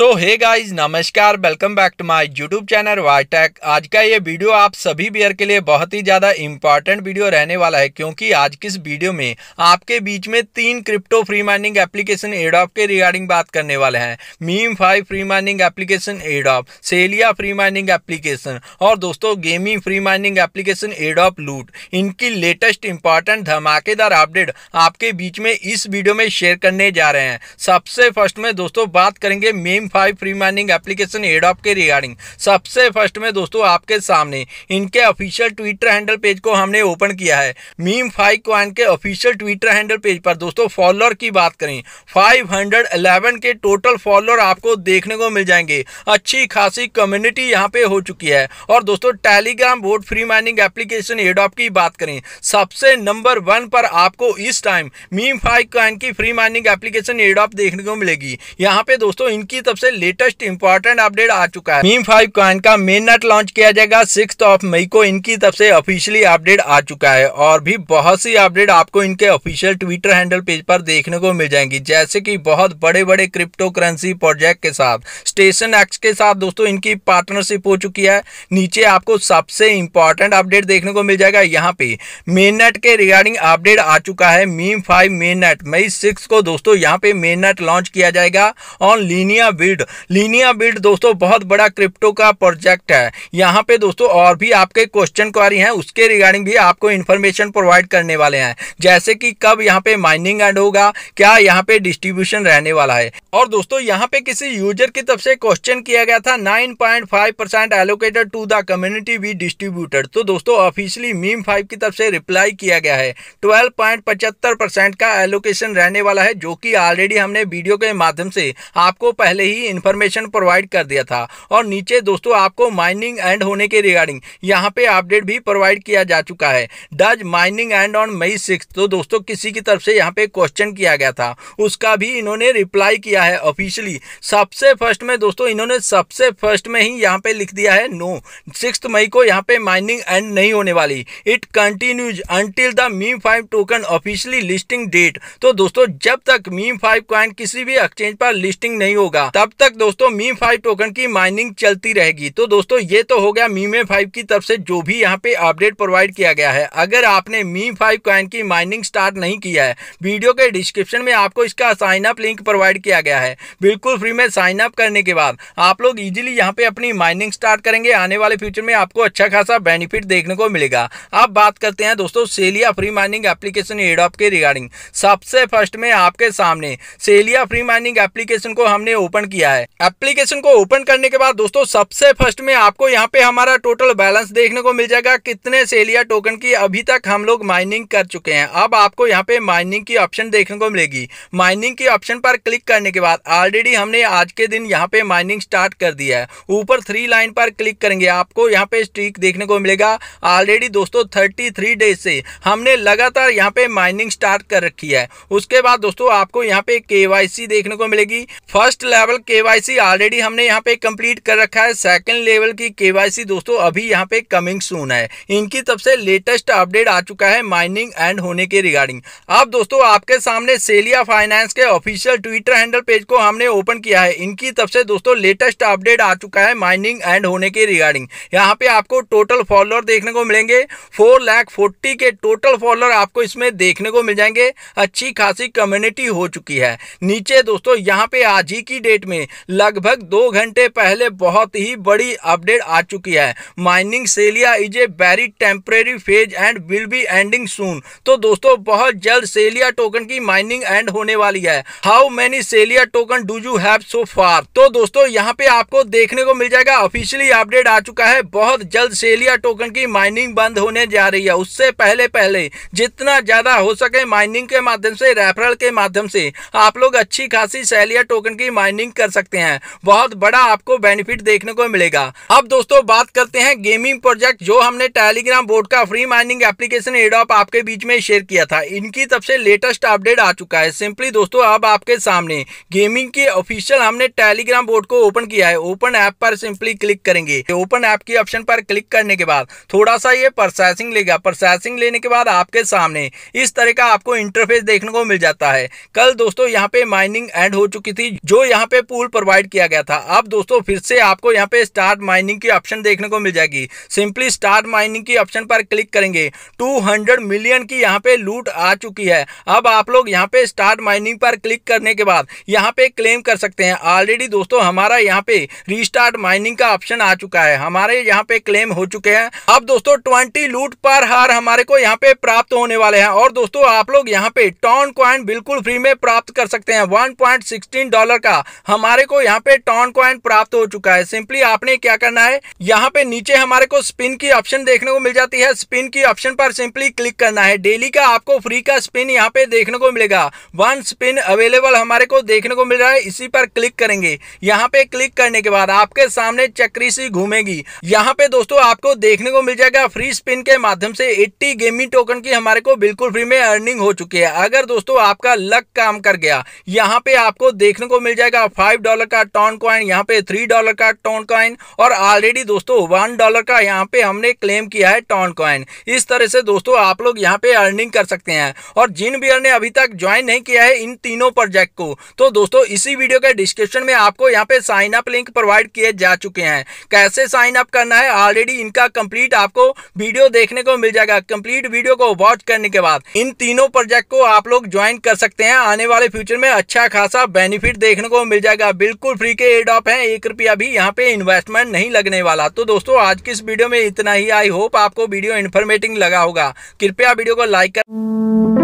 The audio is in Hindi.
सो हे गाइज नमस्कार welcome back to my YouTube channel Y Tech आज का ये वीडियो आप सभी बियर के लिए बहुत ही ज़्यादा इंपॉर्टेंट वीडियो रहने वाला है क्योंकि आज किस वीडियो में आपके बीच में तीन crypto free mining application airdrop के रिगार्डिंग बात करने वाले हैं meme five free mining application airdrop सेलिया फ्री माइनिंग एप्लीकेशन और दोस्तों gaming free mining application airdrop लूट इनकी लेटेस्ट इंपॉर्टेंट धमाकेदार अपडेट आपके बीच में इस वीडियो में शेयर करने जा रहे हैं सबसे फर्स्ट में दोस्तों बात करेंगे meme five free mining application हेड ऑफ के रिगार्डिंग सबसे फर्स्ट में दोस्तों आपके सामने इनके ऑफिशियल ट्विटर हैंडल पेज को हमने ओपन किया है मीम फाइव क्वाइन के ऑफिशियल ट्विटर हैंडल पेज पर दोस्तों फॉलोअर की बात करें 511 के टोटल फॉलोअर आपको देखने को मिल जाएंगे अच्छी खासी कम्युनिटी यहाँ पे हो चुकी है और दोस्तों Telegram board free mining application airdrop की बात करें सबसे नंबर वन पर आपको इस टाइम मीम फाइव क्वाइन की फ्री माइनिंग एप्लीकेशन एडॉप देखने को मिलेगी यहाँ पे दोस्तों इनकी सबसे लेटेस्ट इंपॉर्टेंट अपडेट आ चुका है मीम फाइव कॉइन का मेन नेट लॉन्च किया जाएगा सिक्स ऑफ मई को इनकी तब से ऑफिशियली अपडेट आ चुका है और भी बहुत सी अपडेट आपको इनके ऑफिशियल ट्विटर हैंडल पेज पर देखने को मिल जाएंगी जैसे कि बहुत बड़े बड़े क्रिप्टो करेंसी प्रोजेक्ट के साथ स्टेशन एक्स के साथ दोस्तों इनकी पार्टनरशिप हो चुकी है नीचे आपको सबसे इंपॉर्टेंट अपडेट देखने को मिल जाएगा यहाँ पे मेन नेट के रिगार्डिंग अपडेट आ चुका है meme five main net May six को दोस्तों यहाँ पे मेन नेट लॉन्च किया जाएगा on Linea build Linea build दोस्तों बहुत बड़ा क्रिप्टो का प्रोजेक्ट है यहाँ पे दोस्तों और भी आपके क्वेश्चन क्वारी हैं उसके रिगार्डिंग भी आपको इन्फॉर्मेशन प्रोवाइड करने वाले हैं जैसे कि कब यहाँ पे माइनिंग एंड होगा क्या यहाँ पे डिस्ट्रीब्यूशन रहने वाला है और दोस्तों यहाँ पे किसी यूजर की तरफ से क्वेश्चन किया गया था 9.5 percent allocated to the community be distributed तो दोस्तों ऑफिशियली मीम फाइव की तरफ से रिप्लाई किया गया है 12.75 परसेंट का एलोकेशन रहने वाला है जो कि ऑलरेडी हमने वीडियो के माध्यम से आपको पहले ही इंफॉर्मेशन प्रोवाइड कर दिया था और नीचे दोस्तों आपको माइनिंग एंड होने के रिगार्डिंग यहाँ पे अपडेट भी प्रोवाइड किया जा चुका है does mining end on May six तो दोस्तों किसी की तरफ से यहाँ पे क्वेश्चन किया गया था उसका भी इन्होंने रिप्लाई किया है ऑफिशियली सबसे फर्स्ट में दोस्तों इन्होंने सबसे फर्स्ट में ही यहाँ पे लिख दिया है नो सिक्स मई को यहाँ पे माइनिंग एंड नहीं होने वाली it continues until the meme five token officially listing date तो दोस्तों जब तक मीम फाइव क्वाइन किसी भी एक्सचेंज पर लिस्टिंग नहीं होगा तब तब तक दोस्तों मीम फाइव टोकन की माइनिंग चलती रहेगी तो दोस्तों ये तो हो गया मीमे फाइव की तरफ से जो भी यहाँ पे अपडेट प्रोवाइड किया गया है अगर आपने मीम फाइव कॉइन की माइनिंग स्टार्ट नहीं किया है वीडियो के डिस्क्रिप्शन में आपको इसका साइन अप लिंक प्रोवाइड किया गया है बिल्कुल फ्री में साइन अप करने के बाद आप लोग इजिली यहाँ पे अपनी माइनिंग स्टार्ट करेंगे आने वाले फ्यूचर में आपको अच्छा खासा बेनिफिट देखने को मिलेगा अब बात करते हैं दोस्तों सेलिया फ्री माइनिंग एप्लीकेशन एडॉप के रिगार्डिंग सबसे फर्स्ट में आपके सामने सेलिया फ्री माइनिंग एप्लीकेशन को हमने ओपन किया है एप्लीकेशन को ओपन करने के बाद दोस्तों सबसे फर्स्ट में आपको यहाँ पे हमारा टोटल बैलेंस देखने को मिल जाएगा कितने सेलिया टोकन की अभी तक हम लोग माइनिंग कर चुके हैं अब आपको यहाँ पे माइनिंग की ऑप्शन देखने को मिलेगी माइनिंग की ऑप्शन पर क्लिक करने के बाद ऑलरेडी हमने आज के दिन यहाँ पे माइनिंग स्टार्ट कर दिया है ऊपर थ्री लाइन पर क्लिक करेंगे आपको यहाँ पे स्ट्रीक देखने को मिलेगा ऑलरेडी दोस्तों थर्टी डेज से हमने लगातार यहाँ पे माइनिंग स्टार्ट कर रखी है उसके बाद दोस्तों आपको यहाँ पे के देखने को मिलेगी फर्स्ट लेवल केवाईसी ऑलरेडी हमने यहाँ पे कंप्लीट कर रखा है सेकंड लेवल की केवाईसी दोस्तों अभी यहाँ पे कमिंग सून है इनकी तब से लेटेस्ट अपडेट आ चुका है माइनिंग एंड होने के रिगार्डिंग अब दोस्तों आपके सामने सेलिया फाइनेंस के ऑफिशियल ट्विटर हैंडल पेज को हमने ओपन किया है इनकी तब से दोस्तों लेटेस्ट अपडेट आ चुका है माइनिंग एंड होने के रिगार्डिंग यहाँ पे आपको टोटल फॉलोअर देखने को मिलेंगे फोर लाख फोर्टी के टोटल फॉलोअर आपको इसमें देखने को मिल जाएंगे अच्छी खासी कम्युनिटी हो चुकी है नीचे दोस्तों यहाँ पे आज ही की डेट में लगभग दो घंटे पहले बहुत ही बड़ी अपडेट आ चुकी है माइनिंग सेलिया is a very temporary phase and will be ending soon तो दोस्तों बहुत जल्द सेलिया टोकन की माइनिंग एंड होने वाली है हाउ मेनी सेलिया token do you have so far तो दोस्तों यहाँ पे आपको देखने को मिल जाएगा ऑफिशियली अपडेट आ चुका है बहुत जल्द सेलिया टोकन की माइनिंग बंद होने जा रही है उससे पहले पहले जितना ज्यादा हो सके माइनिंग के माध्यम से रेफरल के माध्यम से आप लोग अच्छी खासी सेलिया टोकन की माइनिंग कर सकते हैं बहुत बड़ा आपको बेनिफिट देखने को मिलेगा अब दोस्तों बात करते हैं गेमिंग प्रोजेक्ट जो हमने टेलीग्राम बोर्ड का फ्री माइनिंग एप्लीकेशन एडॉप आपके बीच में शेयर किया था इनकी तरफ से लेटेस्ट अपडेट आ चुका है सिंपली दोस्तों अब आपके सामने गेमिंग के ऑफिशियल हमने टेलीग्राम बोर्ड को ओपन किया है ओपन ऐप पर सिंपली क्लिक करेंगे ओपन ऐप की ऑप्शन पर क्लिक करने के बाद थोड़ा सा ये प्रोसेसिंग लेगा प्रोसेसिंग लेने के बाद आपके सामने इस तरह का आपको इंटरफेस देखने को मिल जाता है कल दोस्तों यहाँ पे माइनिंग एंड हो चुकी थी जो यहाँ पे पूल प्रोवाइड किया गया था अब दोस्तों फिर से आपको यहाँ पे स्टार्ट माइनिंग की ऑप्शन देखने को मिल जाएगी सिंपली स्टार्ट माइनिंग की ऑप्शन पर क्लिक करेंगे 200 मिलियन की यहाँ पे लूट आ चुकी है अब आप लोग यहाँ पे स्टार्ट माइनिंग पर क्लिक करने के बाद यहाँ पे क्लेम कर सकते हैं ऑलरेडी दोस्तों हमारा यहाँ पे रिस्टार्ट माइनिंग का ऑप्शन आ चुका है हमारे यहाँ पे क्लेम हो चुके हैं अब दोस्तों ट्वेंटी लूट पर हार हमारे को यहाँ पे प्राप्त होने वाले हैं और दोस्तों आप लोग यहाँ पे टॉन क्वाइन बिल्कुल फ्री में प्राप्त कर सकते हैं वन डॉलर का हमारे को यहाँ पे टॉन कॉइन प्राप्त हो चुका है सिंपली आपने क्या करना है यहाँ पे नीचे हमारे को स्पिन की ऑप्शन देखने को मिल जाती है स्पिन की ऑप्शन पर सिंपली क्लिक करना है डेली का आपको फ्री का स्पिन यहाँ पे देखने को मिलेगा वन स्पिन अवेलेबल हमारे को देखने को मिल रहा है इसी पर क्लिक करेंगे यहाँ पे क्लिक करने के बाद आपके सामने चक्री सी घूमेगी यहाँ पे दोस्तों आपको देखने को मिल जाएगा फ्री स्पिन के माध्यम से एट्टी गेमिंग टोकन की हमारे को बिल्कुल फ्री में अर्निंग हो चुकी है अगर दोस्तों आपका लक काम कर गया यहाँ पे आपको देखने को मिल जाएगा फाइव डॉलर का टॉन कॉइन यहाँ पे थ्री डॉलर का टॉन कॉइन और ऑलरेडी दोस्तों वन डॉलर का यहाँ पे हमने क्लेम किया है टॉन कॉइन इस तरह से दोस्तों आप लोग यहाँ पे अर्निंग कर सकते हैं और जिन बियर ने अभी तक ज्वाइन नहीं किया है इन तीनों प्रोजेक्ट को तो दोस्तों इसी वीडियो के डिस्क्रिप्शन में आपको यहाँ पे साइन अप लिंक प्रोवाइड किए जा चुके हैं कैसे साइन अप करना है ऑलरेडी इनका कंप्लीट आपको वीडियो देखने को मिल जाएगा कंप्लीट वीडियो को वॉच करने के बाद इन तीनों प्रोजेक्ट को आप लोग ज्वाइन कर सकते हैं आने वाले फ्यूचर में अच्छा खासा बेनिफिट देखने को मिल जाएगा जाएगा बिल्कुल फ्री के एड ऑफ है एक रुपया भी यहाँ पे इन्वेस्टमेंट नहीं लगने वाला तो दोस्तों आज की इस वीडियो में इतना ही आई होप आपको वीडियो इन्फॉर्मेटिव लगा होगा कृपया वीडियो को लाइक कर